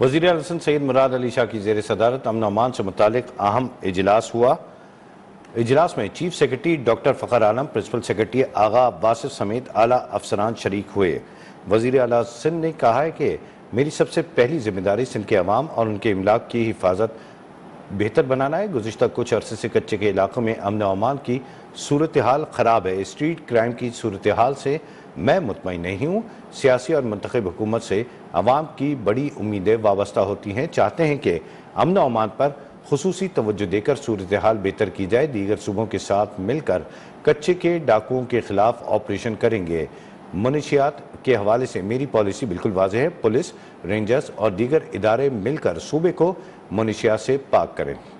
वजीर अलसन सैद मुराद अली शाह की जेर सदारत अमन अमान से मुतल अहम इजलास हुआ इजलास में chief secretary doctor Fakhar Alam principal secretary Agha Wasif समेत अली अफसरान शरीक हुए वजीर अला सिंध ने कहा है कि मेरी सबसे पहली जिम्मेदारी सिंध के अवाम और उनके इमलाक की हिफाजत बेहतर बनाना है गुजशत कुछ अरसे से कच्चे के इलाकों में अमन अमान की सूरत हाल ख़राब है स्ट्रीट क्राइम की सूरत हाल से मैं मुतमिन नहीं हूँ सियासी और मंतखब हुकूमत से आवाम की बड़ी उम्मीदें वाबस्ता होती हैं चाहते हैं कि अमन अमान पर खसूस तोज्जो देकर सूरत हाल बेहतर की जाए दीगर सूबों के साथ मिलकर कच्चे के डाकुओं के खिलाफ ऑपरेशन करेंगे मनशियात के हवाले से मेरी पॉलिसी बिल्कुल वाज है पुलिस रेंजर्स और दीगर इदारे मिलकर सूबे को मनशियात से पाक करें